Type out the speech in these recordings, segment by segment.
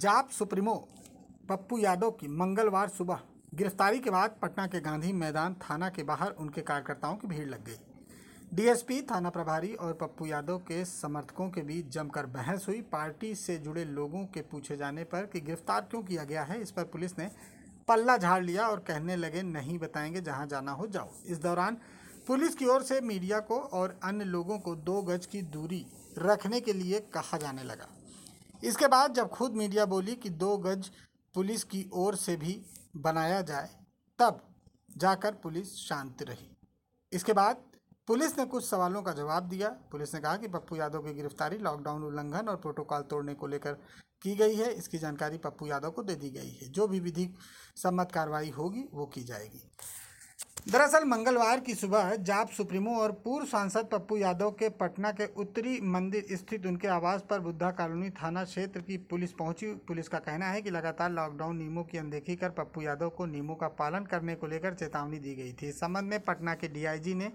जाप सुप्रीमो पप्पू यादव की मंगलवार सुबह गिरफ्तारी के बाद पटना के गांधी मैदान थाना के बाहर उनके कार्यकर्ताओं की भीड़ लग गई डीएसपी थाना प्रभारी और पप्पू यादव के समर्थकों के बीच जमकर बहस हुई पार्टी से जुड़े लोगों के पूछे जाने पर कि गिरफ्तार क्यों किया गया है इस पर पुलिस ने पल्ला झाड़ लिया और कहने लगे नहीं बताएंगे जहां जाना हो जाओ इस दौरान पुलिस की ओर से मीडिया को और अन्य लोगों को दो गज की दूरी रखने के लिए कहा जाने लगा इसके बाद जब खुद मीडिया बोली कि दो गज पुलिस की ओर से भी बनाया जाए तब जाकर पुलिस शांत रही इसके बाद पुलिस ने कुछ सवालों का जवाब दिया पुलिस ने कहा कि पप्पू यादव की गिरफ्तारी लॉकडाउन उल्लंघन और प्रोटोकॉल तोड़ने को लेकर की गई है इसकी जानकारी पप्पू यादव को दे दी गई है जो भी विधि सम्मत कार्रवाई होगी वो की जाएगी दरअसल मंगलवार की सुबह जाप सुप्रीमो और पूर्व सांसद पप्पू यादव के पटना के उत्तरी मंदिर स्थित उनके आवास पर बुद्धा कॉलोनी थाना क्षेत्र की पुलिस पहुंची पुलिस का कहना है कि लगातार लॉकडाउन नियमों की अनदेखी कर पप्पू यादव को नियमों का पालन करने को लेकर चेतावनी दी गई थी इस संबंध में पटना के डीआईजी ने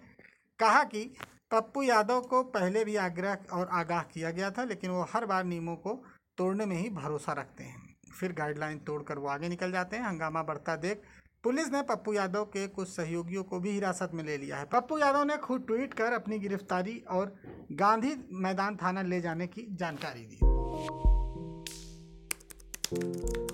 कहा कि पप्पू यादव को पहले भी आग्रह और आगाह किया गया था लेकिन वो हर बार नियमों को तोड़ने में ही भरोसा रखते हैं फिर गाइडलाइन तोड़कर वो आगे निकल जाते हैं हंगामा बढ़ता देख पुलिस ने पप्पू यादव के कुछ सहयोगियों को भी हिरासत में ले लिया है पप्पू यादव ने खुद ट्वीट कर अपनी गिरफ्तारी और गांधी मैदान थाना ले जाने की जानकारी दी